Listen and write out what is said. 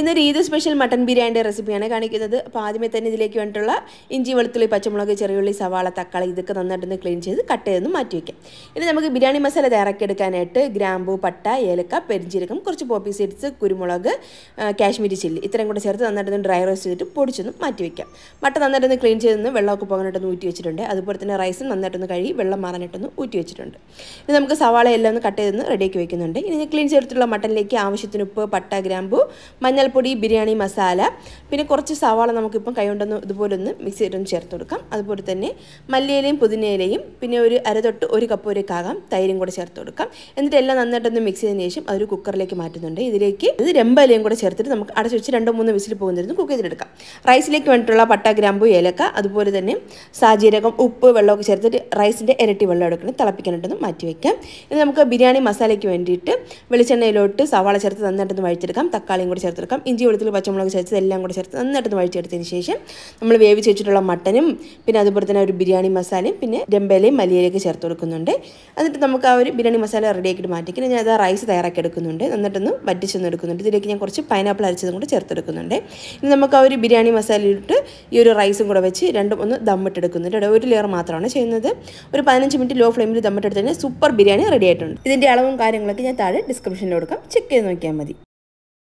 ഇന്നൊരു Eid special mutton ബിരിയാണിയുടെ റെസിപ്പിയാണ് കാണിക്കുന്നത് അപ്പോൾ ആദ്യമേ തന്നെ ഇതിലേക്ക് വേണ്ടിയിട്ടുള്ള ഇഞ്ചി വെളുത്തുള്ളി പച്ചമുളക് ചെറിയുള്ളി സവാള തക്കാളി ഇതൊക്കെ നന്നായിട്ടൊന്ന് ക്ലീൻ ചെയ്ത് കട്ട് ചെയ്തൊന്ന് മാറ്റി വയ്ക്കാം ഇനി നമുക്ക് ബിരിയാണി മസാല തയ്യാറാക്കിയെടുക്കാനായിട്ട് ഗ്രാമ്പു പട്ട ഏലക്ക പെരിഞ്ചീരകം കുറച്ച് പോപ്പി സീഡ്സ് കുരുമുളക് കാശ്മീരി ചില്ലി ഇത്രയും കൂടെ ചേർത്ത് നന്നായിട്ടൊന്ന് ഡ്രൈ റോസ്റ്റ് ചെയ്തിട്ട് പൊടിച്ചൊന്ന് മാറ്റി വയ്ക്കാം മട്ട നന്നായിട്ടൊന്ന് ക്ലീൻ ചെയ്തൊന്ന് വെള്ളമൊക്കെ പോകാനായിട്ടൊന്ന് ഊറ്റി വെച്ചിട്ടുണ്ട് അതുപോലെ തന്നെ റൈസും നന്നായിട്ടൊന്ന് കഴുകി വെള്ളം മാറാനായിട്ടൊന്ന് ഊറ്റി വെച്ചിട്ടുണ്ട് ഇനി നമുക്ക് സവാള എല്ലാം ഒന്ന് കട്ട് ചെയ്തൊന്ന് റെഡിയാക്കി വയ്ക്കുന്നുണ്ട് ഇനി ക്ലീൻ ചെയ്തിട്ടുള്ള മട്ടനിലേക്ക് ആവശ്യത്തിന് ഉപ്പ് പട്ട ഗ്രാമ്പു മഞ്ഞൾ മഞ്ഞൾപ്പൊടി ബിരിയാണി മസാല പിന്നെ കുറച്ച് സവാള നമുക്കിപ്പം കൈകൊണ്ടൊന്ന് ഇതുപോലൊന്ന് മിക്സ് ചെയ്തൊന്ന് ചേർത്ത് കൊടുക്കാം അതുപോലെ തന്നെ മല്ലിയിലയും പുതിനയിലയും പിന്നെ ഒരു അര തൊട്ട് ഒരു കപ്പ് ഒരു കാകാം തൈരും കൂടെ ചേർത്ത് കൊടുക്കാം എന്നിട്ട് എല്ലാം നന്നായിട്ടൊന്ന് മിക്സ് ചെയ്തതിന് ശേഷം അതൊരു കുക്കറിലേക്ക് മാറ്റുന്നുണ്ട് ഇതിലേക്ക് ഇത് രമ്പലയും കൂടെ ചേർത്തിട്ട് നമുക്ക് അടച്ചു വെച്ച് രണ്ടോ മൂന്ന് വിസിൽ പോകുന്നതിന് കുക്ക് ചെയ്തെടുക്കാം റൈസിലേക്ക് വേണ്ടിയിട്ടുള്ള പട്ട ഗ്രാമ്പു ഏലക്ക അതുപോലെ തന്നെ സാജീരകം ഉപ്പ് വെള്ളമൊക്കെ ചേർത്തിട്ട് റൈസിൻ്റെ ഇരട്ടി വെള്ളം എടുക്കണം തിളപ്പിക്കാനായിട്ടൊന്ന് മാറ്റി വയ്ക്കാം ഇത് നമുക്ക് ബിരിയാണി മസാലയ്ക്ക് വേണ്ടിയിട്ട് വെളിച്ചെണ്ണയിലോട്ട് സവാള ചേർത്ത് നന്നായിട്ടൊന്ന് വഴിച്ചെടുക്കാം തക്കാളിയും കൂടി ചേർത്തെടുക്കാം ചേർക്കാം ഇഞ്ചി വെളുത്തുള്ളി പച്ചമുളക് ചേർത്ത് എല്ലാം കൂടെ ചേർത്ത് നന്നായിട്ടൊന്ന് വഴിച്ചെടുത്തതിന് ശേഷം നമ്മൾ വേവിച്ച് വെച്ചിട്ടുള്ള മട്ടനും പിന്നെ അതുപോലെ തന്നെ ഒരു ബിരിയാണി മസാലയും പിന്നെ രമ്പേലയും മല്ലിയിലേക്ക് ചേർത്ത് കൊടുക്കുന്നുണ്ട് എന്നിട്ട് നമുക്ക് ആ ഒരു ബിരിയാണി മസാല റെഡിയാക്കിയിട്ട് മാറ്റിക്കണം ഞാൻ അത് റൈസ് തയ്യാറാക്കി എടുക്കുന്നുണ്ട് എന്നിട്ടൊന്ന് വറ്റിച്ചൊന്ന് എടുക്കുന്നുണ്ട് ഇതിലേക്ക് ഞാൻ കുറച്ച് പൈനാപ്പിൾ അരച്ചതും കൂടെ ചേർത്തെടുക്കുന്നുണ്ട് ഇനി നമുക്ക് ആ ഒരു ബിരിയാണി മസാല ഇട്ട് ഈ ഒരു റൈസും കൂടെ വെച്ച് രണ്ടും ഒന്ന് ദമ്മിട്ടെടുക്കുന്നുണ്ട് ഒരു ലെയർ മാത്രമാണ് ചെയ്യുന്നത് ഒരു പതിനഞ്ച് മിനിറ്റ് ലോ ഫ്ലെയിമിൽ ദമ്മിട്ടെടുത്ത് കഴിഞ്ഞാൽ സൂപ്പർ ബിരിയാണി റെഡി ആയിട്ടുണ്ട് ഇതിൻ്റെ അളവും കാര്യങ്ങളൊക്കെ ഞാൻ താഴെ ഡിസ്ക്രിപ്ഷനിൽ കൊടുക്കാം ചെക്ക് ചെയ്ത് നോക്കിയാൽ മതി